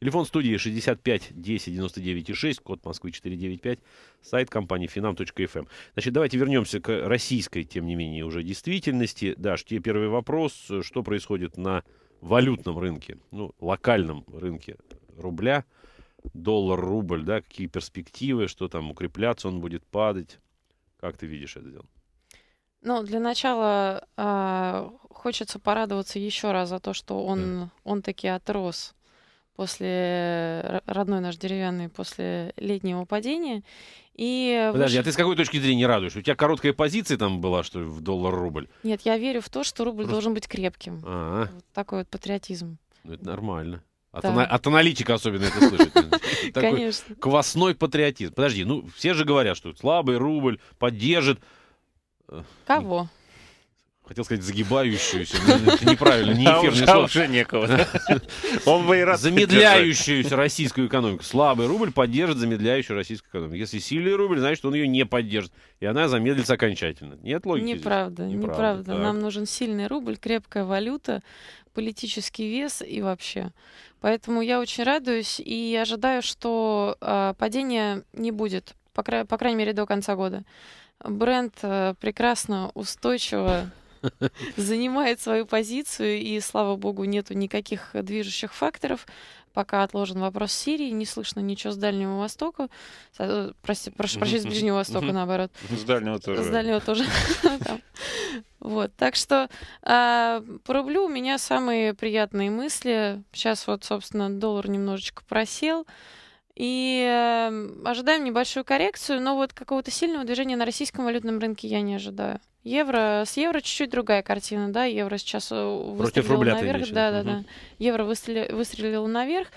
Телефон студии 65 10 99 6, код Москвы 495, сайт компании finam.fm. Эм. Значит, давайте вернемся к российской, тем не менее, уже действительности. Даш, тебе первый вопрос. Что происходит на валютном рынке, ну, локальном рынке рубля, доллар, рубль, да, какие перспективы, что там укрепляться он будет, падать? Как ты видишь это дело? Ну, для начала а, хочется порадоваться еще раз за то, что он, да. он таки отрос после э, родной наш деревянный, после летнего падения. И Подожди, выше... а ты с какой точки зрения радуешь? У тебя короткая позиция там была, что в доллар-рубль? Нет, я верю в то, что рубль Просто... должен быть крепким. А-а. Вот такой вот патриотизм. Ну, это нормально. От, да. ана- от аналитика особенно это слышит. Конечно. Квасной патриотизм. Подожди, ну все же говорят, что слабый рубль поддержит Кого? хотел сказать загибающуюся, ну, неправильно, не эфирное а уже некого. Он бы и рад Замедляющуюся российскую экономику. Слабый рубль поддержит замедляющую российскую экономику. Если сильный рубль, значит, он ее не поддержит. И она замедлится окончательно. Нет логики Неправда, здесь? неправда. неправда. Нам нужен сильный рубль, крепкая валюта, политический вес и вообще. Поэтому я очень радуюсь и ожидаю, что э, а, падения не будет, по, кра по крайней мере, до конца года бренд э, прекрасно, устойчиво занимает свою позицию, и, слава богу, нету никаких движущих факторов. Пока отложен вопрос Сирии, не слышно ничего с Дальнего Востока. Э, прости, прошу прощения, с Ближнего Востока, наоборот. С Дальнего тоже. С Дальнего тоже. Вот, так что а, по рублю у меня самые приятные мысли. Сейчас вот, собственно, доллар немножечко просел. И эм, ожидаем небольшую коррекцию, но вот какого-то сильного движения на российском валютном рынке я не ожидаю. Евро, с евро чуть-чуть другая картина, да, евро сейчас э, выстрелил наверх, да, да, да, евро выстрелил, выстрелил наверх,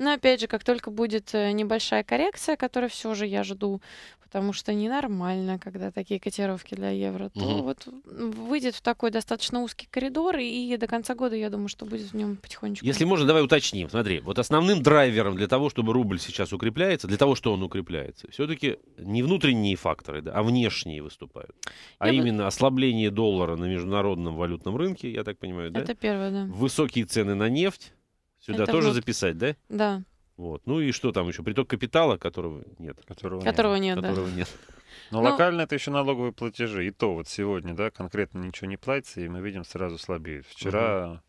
но опять же, как только будет э, небольшая коррекция, которую все же я жду, потому что ненормально, когда такие котировки для евро, то угу. вот выйдет в такой достаточно узкий коридор, и до конца года, я думаю, что будет в нем потихонечку. Если можно, давай уточним. Смотри, вот основным драйвером для того, чтобы рубль сейчас укрепляется, для того, что он укрепляется, все-таки не внутренние факторы, да, а внешние выступают. А я именно бы... ослабление доллара на международном валютном рынке, я так понимаю, да? Это первое, да. Высокие цены на нефть Сюда Это тоже вот... записать, да? Да. Вот. Ну и что там еще? Приток капитала, которого нет. Которого, которого нет. нет, которого да. нет. Но ну, локально это еще налоговые платежи. И то вот сегодня, да, конкретно ничего не платится, и мы видим, сразу слабеют. Вчера угу.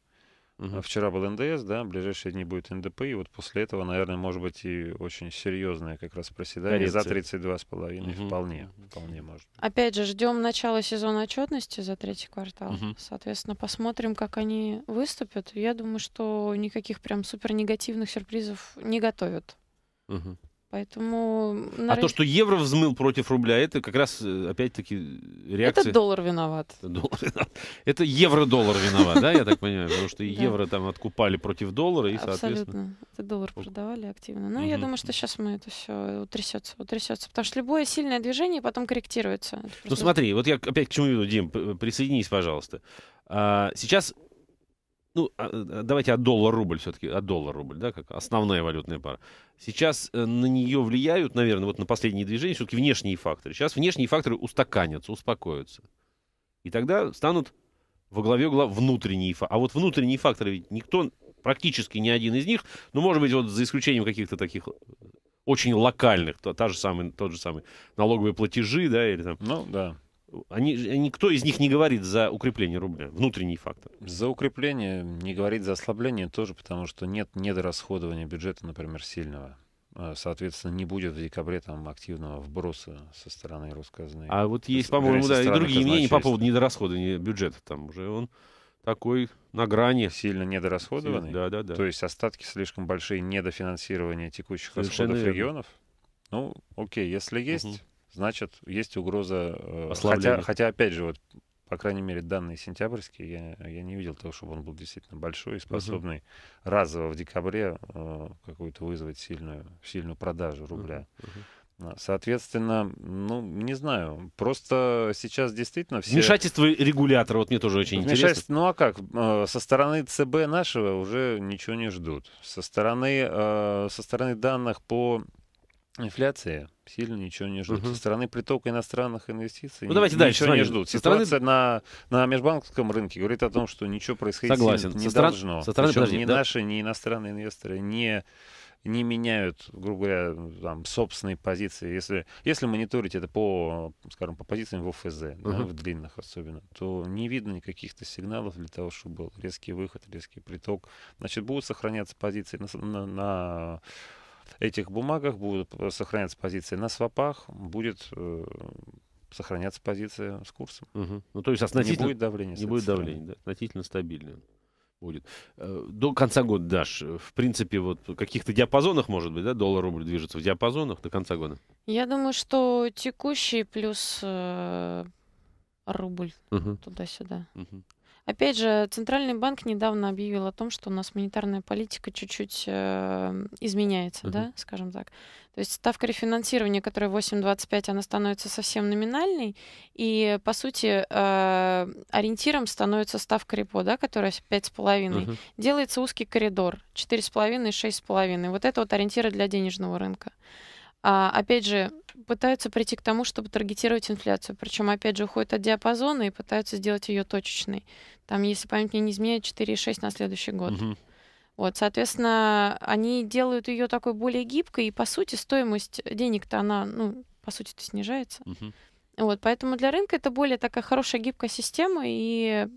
Угу. Вчера был НДС, да, ближайшие дни будет НДП, и вот после этого, наверное, может быть и очень серьезное как раз проседание Коррекция. за 32,5 угу. вполне, вполне может. Опять же, ждем начала сезона отчетности за третий квартал. Угу. Соответственно, посмотрим, как они выступят. Я думаю, что никаких прям супер негативных сюрпризов не готовят. Угу. Поэтому... На... А то, что евро взмыл против рубля, это как раз, э, опять-таки, реакция... Это доллар виноват. Это, доллар виноват. это евро-доллар виноват, да, я так понимаю? Потому что евро там откупали против доллара, и, соответственно... Абсолютно. Это доллар продавали активно. Но ну, я думаю, что сейчас мы это все утрясется, утрясется. Потому что любое сильное движение потом корректируется. Ну смотри, вот я опять к чему веду, Дим, присоединись, пожалуйста. А, сейчас ну, а, э, давайте от доллара рубль все-таки, от доллара рубль да, как основная валютная пара. Сейчас э, на нее влияют, наверное, вот на последние движения все-таки внешние факторы. Сейчас внешние факторы устаканятся, успокоятся. И тогда станут во главе угла внутренние факторы. А вот внутренние факторы ведь никто, практически ни один из них, ну, может быть, вот за исключением каких-то таких э, очень локальных, то, та же самый, тот же самый налоговые платежи, да, или там... Ну, да они, никто из них не говорит за укрепление рубля, внутренний фактор. За укрепление не говорит за ослабление тоже, потому что нет недорасходования бюджета, например, сильного. А, соответственно, не будет в декабре там активного вброса со стороны Росказны. А вот есть, по-моему, да, и другие мнения по поводу недорасходования бюджета. Там уже он такой на грани. Сильно недорасходованный? Сильно, да, да, да. То есть остатки слишком большие недофинансирования текущих Совершенно расходов верно. регионов? Ну, окей, если есть, значит, есть угроза... Э, хотя, хотя, опять же, вот, по крайней мере, данные сентябрьские, я, я не видел того, чтобы он был действительно большой и способный uh-huh. разово в декабре э, какую-то вызвать сильную, сильную продажу рубля. Uh-huh. Uh-huh. Соответственно, ну, не знаю. Просто сейчас действительно все... Вмешательство регулятора, вот мне тоже очень Вмешательство, интересно. Ну а как? Э, со стороны ЦБ нашего уже ничего не ждут. Со стороны, э, со стороны данных по Инфляция. Сильно ничего не ждут. Угу. Со стороны притока иностранных инвестиций ну, давайте ничего дальше, смотри. не ждут. Со Ситуация стороны... на, на межбанковском рынке говорит о том, что ничего происходить Согласен. не со должно. Со стороны, подожди, ни да? наши, ни иностранные инвесторы не не меняют, грубо говоря, там, собственные позиции. Если, если мониторить это по, скажем, по позициям в ОФЗ, uh да, в длинных особенно, то не видно никаких-то сигналов для того, чтобы был резкий выход, резкий приток. Значит, будут сохраняться позиции на, на, на этих бумагах будут э, сохраняться позиции на свопах, будет э, сохраняться позиция с курсом. Угу. Ну, то есть относительно... Не будет давления. Не будет давления, да, относительно стабильно будет. Э, до конца года, Даш, э, в принципе, вот в каких-то диапазонах, может быть, да, доллар-рубль движется в диапазонах до конца года? Я думаю, что текущий плюс э, рубль угу. туда-сюда. Угу. Опять же, Центральный банк недавно объявил о том, что у нас монетарная политика чуть-чуть э, изменяется, угу. да, скажем так. То есть ставка рефинансирования, которая 8,25, она становится совсем номинальной, и, по сути, э, ориентиром становится ставка репо, да, которая 5,5. Угу. Делается узкий коридор 4,5 и 6,5. Вот это вот ориентиры для денежного рынка. А, опять же, пытаются прийти к тому, чтобы таргетировать инфляцию. Причем, опять же, уходят от диапазона и пытаются сделать ее точечной. Там, если память мне не изменяет, 4,6 на следующий год. Вот, соответственно, они делают ее такой более гибкой, и, по сути, стоимость денег-то она, ну, по сути-то снижается. Угу. Вот, поэтому для рынка это более такая хорошая гибкая система, и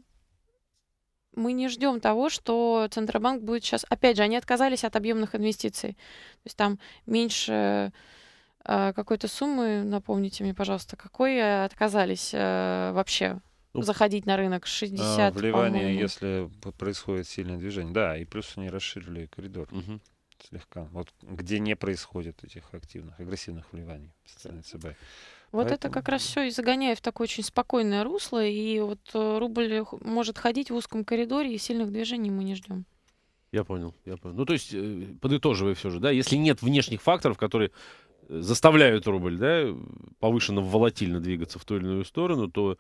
мы не ждем того, что Центробанк будет сейчас... Опять же, они отказались от объемных инвестиций. То есть там меньше э, какой-то суммы, напомните мне, пожалуйста, какой э, отказались э, вообще ну, заходить на рынок 60, а, Вливание, если происходит сильное движение. Да, и плюс они расширили коридор. Угу слегка. Вот где не происходит этих активных, агрессивных вливаний со стороны ЦБ. Вот Поэтому... это как раз все и загоняя в такое очень спокойное русло, и вот э, рубль может ходить в узком коридоре, и сильных движений мы не ждем. Я понял, я понял. Ну, то есть, э, подытоживая все же, да, если нет внешних факторов, которые э, заставляют рубль, да, повышенно волатильно двигаться в ту или иную сторону, то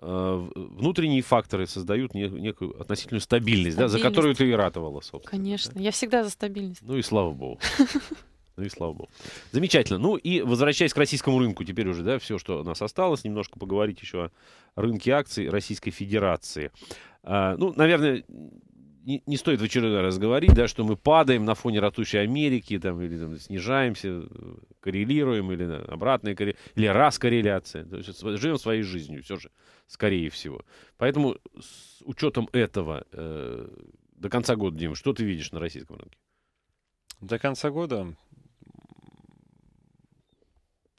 э, внутренние факторы создают не, некую относительную стабильность, стабильность, да, за которую ты и ратовала, собственно. Конечно, да? я всегда за стабильность. Ну и слава богу. Ну и слава богу. Замечательно. Ну и возвращаясь к российскому рынку, теперь уже, да, все, что у нас осталось, немножко поговорить еще о рынке акций Российской Федерации. А, ну, наверное, не, стоит в очередной раз говорить, да, что мы падаем на фоне ратущей Америки, там, или там, снижаемся, коррелируем, или да, обратная корреляция, или раскорреляция. То есть живем своей жизнью, все же, скорее всего. Поэтому с учетом этого э, до конца года, Дим, что ты видишь на российском рынке? До конца года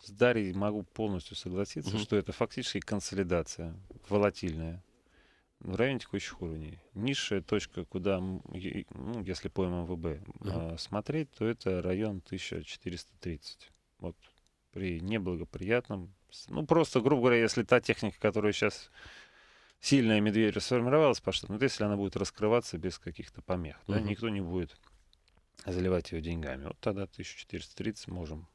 с Дарьей могу полностью согласиться, угу. что это фактически консолидация волатильная в районе текущих уровней. Низшая точка, куда, ну, если по МВБ угу. А, смотреть, то это район 1430. Вот при неблагоприятном, ну просто, грубо говоря, если та техника, которая сейчас сильная медведь сформировалась, Паша, ну, если она будет раскрываться без каких-то помех, угу. да, никто не будет заливать ее деньгами, вот тогда 1430 можем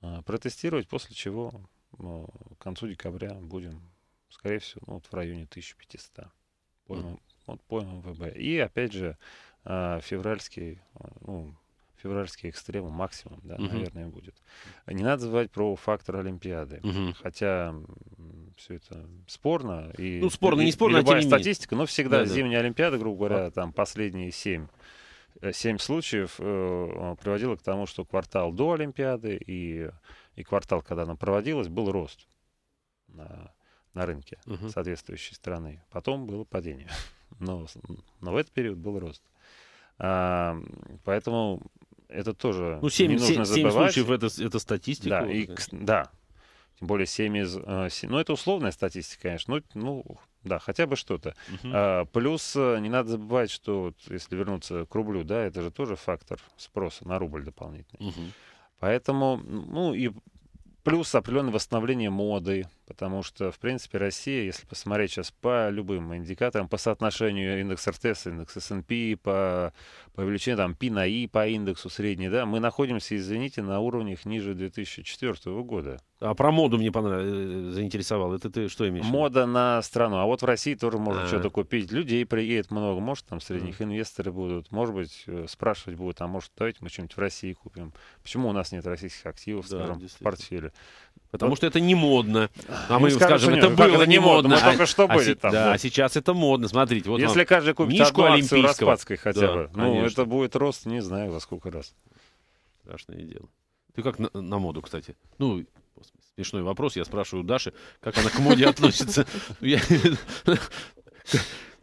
а, протестировать, после чего а, к концу декабря будем, скорее всего, ну, вот в районе 1500 по, mm. вот по МВБ. И опять же, а, февральский, ну, февральский экстрем максимум, да, uh-huh. наверное, будет. Не надо забывать про фактор Олимпиады, uh-huh. хотя все это спорно. И, ну, спорно, и, не спорно, и любая а статистика, но всегда да, зимняя да. Олимпиада, грубо говоря, там последние семь Э, семь случаев э, э, приводило к тому, что квартал до Олимпиады и, и квартал, когда она проводилась, был рост на, на рынке угу. соответствующей страны. Потом было падение. Но, но в этот период был рост. А, поэтому это тоже ну, 7, не нужно 7, 7 забывать. случаев это, это статистика. Да, и, да, тем более семь из... 7, э, ну, это условная статистика, конечно. Ну, ну да, хотя бы что-то. Угу. А, плюс э, не надо забывать, что вот, если вернуться к рублю, да, это же тоже фактор спроса на рубль дополнительный. Угу. Поэтому, ну и плюс определенное восстановление моды, Потому что, в принципе, Россия, если посмотреть сейчас по любым индикаторам, по соотношению индекс РТС, индекс S&P, по, по величине там P на I по индексу средний, да, мы находимся, извините, на уровнях ниже 2004 года. А про моду мне понравилось, э, заинтересовало. Это ты что имеешь? Мода на страну. А вот в России тоже можно А-а-а. что-то купить. Людей приедет много. Может, там средних mm. инвесторы будут. Может быть, э, спрашивать будут, а может, давайте мы что-нибудь в России купим. Почему у нас нет российских активов да, в старом портфеле? Потому вот. что это не модно. А не ну, мы скажем, нет, это было не модно. модно. Мы а, только что были а, там. Да, а сейчас это модно. Смотрите, вот Если каждый купит книжку одну акцию Распадской хотя да, бы, ну, это будет рост, не знаю, во сколько раз. Страшное дело. Ты как на, на моду, кстати? Ну, смешной вопрос. Я спрашиваю Даши, как она к моде относится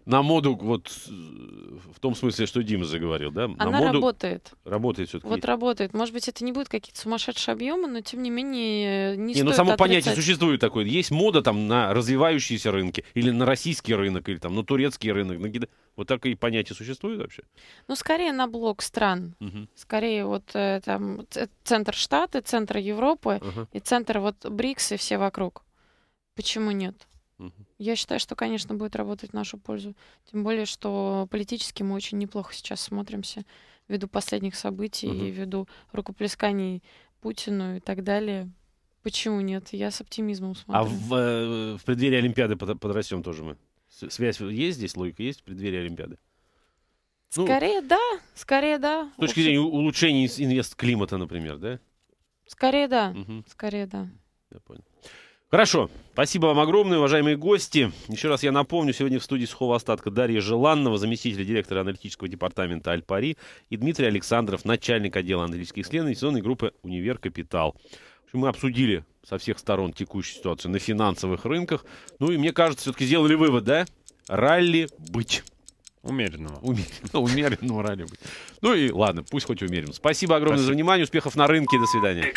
на моду, вот в том смысле, что Дима заговорил, да? Она на моду... работает. Работает все-таки. Вот работает. Может быть, это не будет какие-то сумасшедшие объемы, но тем не менее не, не ну, стоит ну само отрицать. понятие существует такое. Есть мода там на развивающиеся рынки, или на российский рынок, или там на турецкий рынок, на Вот так и понятие существует вообще? Ну, скорее на блок стран. Угу. Скорее вот э, там центр Штаты, центр Европы угу. и центр вот БРИКС и все вокруг. Почему нет? Я считаю, что, конечно, будет работать в нашу пользу. Тем более, что политически мы очень неплохо сейчас смотримся ввиду последних событий угу. и ввиду рукоплесканий Путину и так далее. Почему нет? Я с оптимизмом а смотрю. А в, э, в преддверии Олимпиады подрастем тоже мы. Связь есть здесь, логика есть в преддверии Олимпиады? Ну, скорее, ну, да. Скорее, да. С точки зрения улучшения инвест-климата, например, да? Скорее, да. Угу. Скорее, да. Я понял. Хорошо. Спасибо вам огромное, уважаемые гости. Еще раз я напомню, сегодня в студии сухого остатка Дарья Желанного, заместитель директора аналитического департамента Аль-Пари, и Дмитрий Александров, начальник отдела аналитических исследований сезонной группы «Универ Капитал». Мы обсудили со всех сторон текущую ситуацию на финансовых рынках. Ну и мне кажется, все-таки сделали вывод, да? Ралли быть. Умеренного. Умеренного, ну, умеренного ралли быть. Ну и ладно, пусть хоть умерен. Спасибо огромное Спасибо. за внимание, успехов на рынке, до свидания.